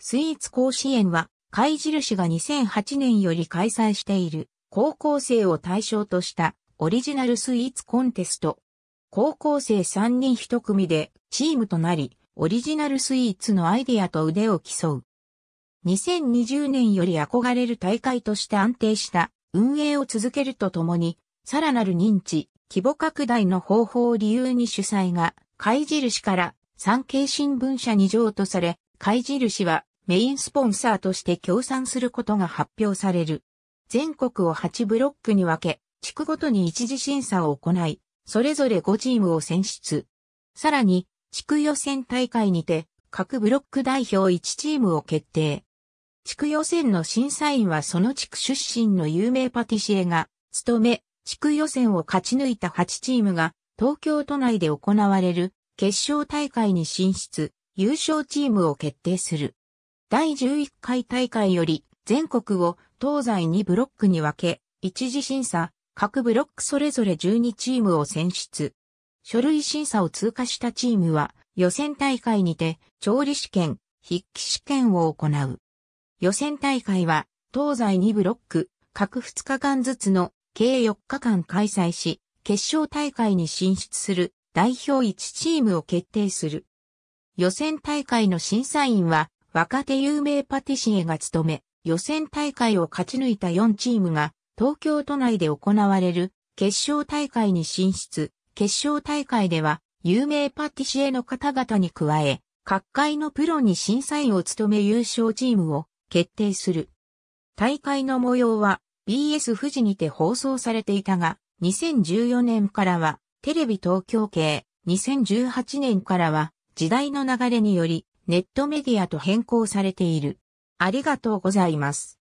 スイーツ甲子園は、貝印が2008年より開催している、高校生を対象としたオリジナルスイーツコンテスト。高校生3人1組でチームとなり、オリジナルスイーツのアイデアと腕を競う。2020年より憧れる大会として安定した運営を続けるとともに、さらなる認知、規模拡大の方法を理由に主催が、貝印から産経新聞社に譲渡され、貝印はメインスポンサーとして協賛することが発表される。全国を8ブロックに分け、地区ごとに一次審査を行い、それぞれ5チームを選出。さらに、地区予選大会にて、各ブロック代表1チームを決定。地区予選の審査員はその地区出身の有名パティシエが、務め、地区予選を勝ち抜いた8チームが、東京都内で行われる、決勝大会に進出、優勝チームを決定する。第11回大会より全国を東西にブロックに分け、一次審査、各ブロックそれぞれ12チームを選出。書類審査を通過したチームは予選大会にて調理試験、筆記試験を行う。予選大会は東西2ブロック、各2日間ずつの計4日間開催し、決勝大会に進出する代表1チームを決定する。予選大会の審査員は若手有名パティシエが務め、予選大会を勝ち抜いた4チームが、東京都内で行われる決勝大会に進出。決勝大会では、有名パティシエの方々に加え、各界のプロに審査員を務め優勝チームを決定する。大会の模様は BS 富士にて放送されていたが、2014年からはテレビ東京系、2018年からは時代の流れによりネットメディアと変更されている。ありがとうございます。